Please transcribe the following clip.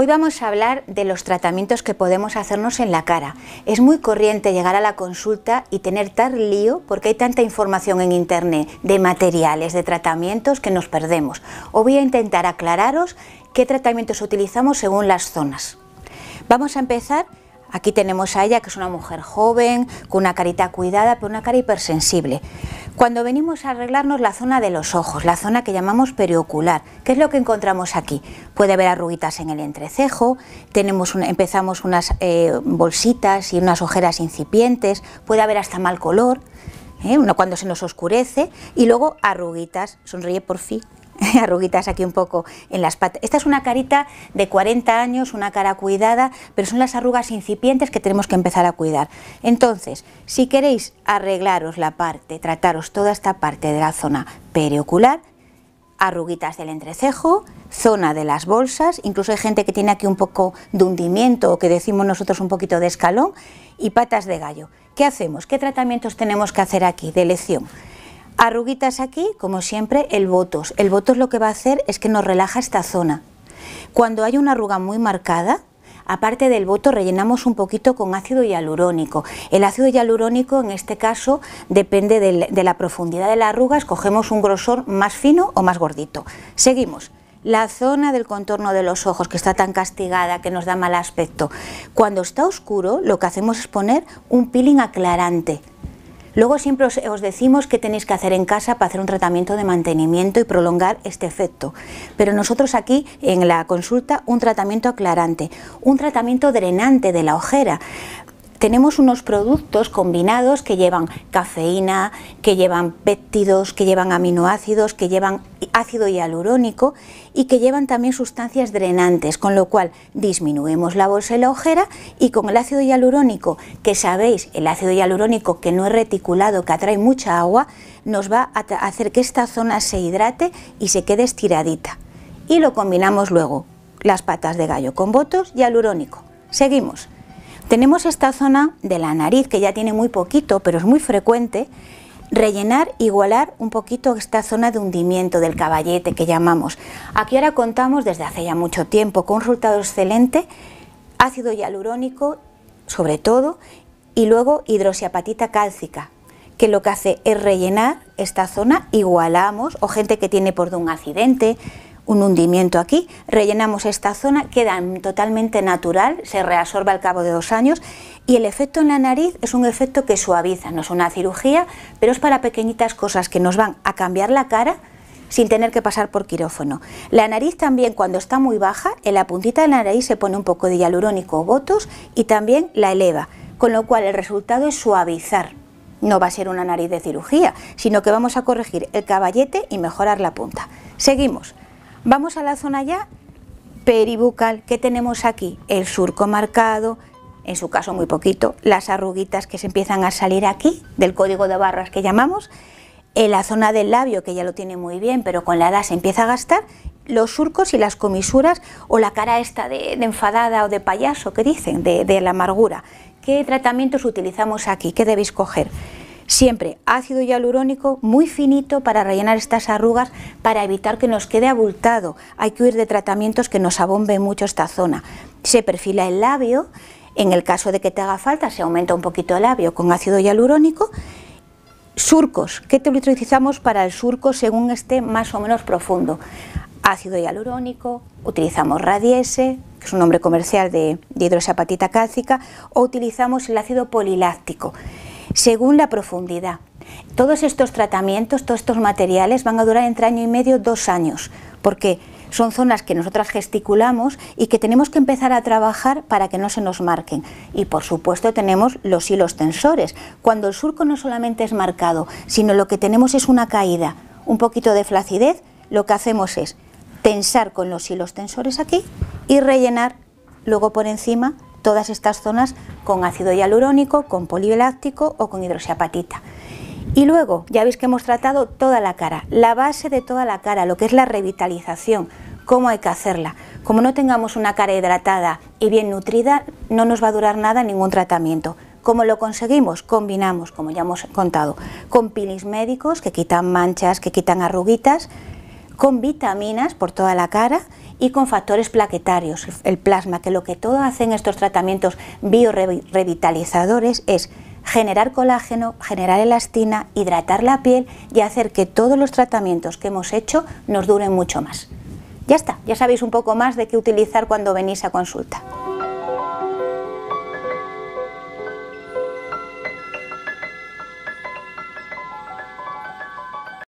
Hoy vamos a hablar de los tratamientos que podemos hacernos en la cara. Es muy corriente llegar a la consulta y tener tal lío porque hay tanta información en internet de materiales, de tratamientos que nos perdemos. Hoy voy a intentar aclararos qué tratamientos utilizamos según las zonas. Vamos a empezar Aquí tenemos a ella, que es una mujer joven, con una carita cuidada, pero una cara hipersensible. Cuando venimos a arreglarnos la zona de los ojos, la zona que llamamos periocular, ¿qué es lo que encontramos aquí? Puede haber arruguitas en el entrecejo, tenemos empezamos unas eh, bolsitas y unas ojeras incipientes, puede haber hasta mal color, ¿eh? uno cuando se nos oscurece, y luego arruguitas, sonríe por fin, arruguitas aquí un poco en las patas. Esta es una carita de 40 años, una cara cuidada, pero son las arrugas incipientes que tenemos que empezar a cuidar. Entonces, si queréis arreglaros la parte, trataros toda esta parte de la zona periocular, arruguitas del entrecejo, zona de las bolsas, incluso hay gente que tiene aquí un poco de hundimiento o que decimos nosotros un poquito de escalón y patas de gallo. ¿Qué hacemos? ¿Qué tratamientos tenemos que hacer aquí de elección? Arruguitas aquí, como siempre, el botox. El botox lo que va a hacer es que nos relaja esta zona. Cuando hay una arruga muy marcada, aparte del botox rellenamos un poquito con ácido hialurónico. El ácido hialurónico en este caso depende de la profundidad de la arruga, escogemos un grosor más fino o más gordito. Seguimos. La zona del contorno de los ojos que está tan castigada, que nos da mal aspecto. Cuando está oscuro, lo que hacemos es poner un peeling aclarante. Luego siempre os, decimos qué tenéis que hacer en casa para hacer un tratamiento de mantenimiento y prolongar este efecto. Pero nosotros aquí en la consulta un tratamiento aclarante, un tratamiento drenante de la ojera tenemos unos productos combinados que llevan cafeína, que llevan péptidos, que llevan aminoácidos, que llevan ácido hialurónico y que llevan también sustancias drenantes, con lo cual disminuimos la bolsa y la ojera y con el ácido hialurónico, que sabéis, el ácido hialurónico que no es reticulado, que atrae mucha agua, nos va a hacer que esta zona se hidrate y se quede estiradita. Y lo combinamos luego, las patas de gallo con botos y hialurónico. Seguimos. Tenemos esta zona de la nariz que ya tiene muy poquito, pero es muy frecuente, rellenar, igualar un poquito esta zona de hundimiento del caballete que llamamos. Aquí ahora contamos desde hace ya mucho tiempo con un resultado excelente, ácido hialurónico sobre todo y luego hidrosiapatita cálcica, que lo que hace es rellenar esta zona, igualamos, o gente que tiene por de un accidente un hundimiento aquí, rellenamos esta zona, queda totalmente natural, se reabsorbe al cabo de dos años y el efecto en la nariz es un efecto que suaviza, no es una cirugía, pero es para pequeñitas cosas que nos van a cambiar la cara sin tener que pasar por quirófano. La nariz también cuando está muy baja, en la puntita de la nariz se pone un poco de hialurónico o botos y también la eleva, con lo cual el resultado es suavizar. No va a ser una nariz de cirugía, sino que vamos a corregir el caballete y mejorar la punta. Seguimos. Vamos a la zona ya peribucal. ¿Qué tenemos aquí? El surco marcado, en su caso muy poquito, las arruguitas que se empiezan a salir aquí, del código de barras que llamamos, en la zona del labio que ya lo tiene muy bien, pero con la edad se empieza a gastar, los surcos y las comisuras o la cara esta de, enfadada o de payaso que dicen, de, de la amargura. ¿Qué tratamientos utilizamos aquí? ¿Qué debéis coger? Siempre ácido hialurónico muy finito para rellenar estas arrugas, para evitar que nos quede abultado. Hay que huir de tratamientos que nos abomben mucho esta zona. Se perfila el labio, en el caso de que te haga falta se aumenta un poquito el labio con ácido hialurónico. Surcos, qué te utilizamos para el surco según esté más o menos profundo? Ácido hialurónico, utilizamos radiese, que es un nombre comercial de, de hidrosapatita cálcica, o utilizamos el ácido poliláctico según la profundidad. Todos estos tratamientos, todos estos materiales van a durar entre año y medio, dos años, porque son zonas que nosotras gesticulamos y que tenemos que empezar a trabajar para que no se nos marquen. Y por supuesto tenemos los hilos tensores. Cuando el surco no solamente es marcado, sino lo que tenemos es una caída, un poquito de flacidez, lo que hacemos es tensar con los hilos tensores aquí y rellenar luego por encima todas estas zonas con ácido hialurónico, con poliláctico o con hidroxiapatita. Y luego, ya veis que hemos tratado toda la cara, la base de toda la cara, lo que es la revitalización, cómo hay que hacerla. Como no tengamos una cara hidratada y bien nutrida, no nos va a durar nada ningún tratamiento. ¿Cómo lo conseguimos? Combinamos, como ya hemos contado, con pilis médicos que quitan manchas, que quitan arruguitas, con vitaminas por toda la cara, y con factores plaquetarios, el plasma, que lo que todo hacen estos tratamientos biorevitalizadores es generar colágeno, generar elastina, hidratar la piel y hacer que todos los tratamientos que hemos hecho nos duren mucho más. Ya está, ya sabéis un poco más de qué utilizar cuando venís a consulta.